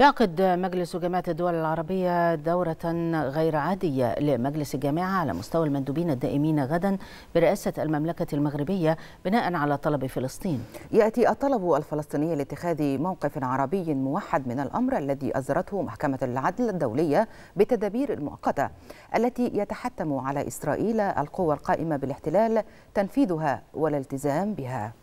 يعقد مجلس جامعة الدول العربية دورة غير عادية لمجلس الجامعة على مستوى المندوبين الدائمين غدا برئاسة المملكة المغربية بناء على طلب فلسطين يأتي الطلب الفلسطيني لاتخاذ موقف عربي موحد من الأمر الذي أزرته محكمة العدل الدولية بالتدابير المؤقتة التي يتحتم على إسرائيل القوى القائمة بالاحتلال تنفيذها والالتزام بها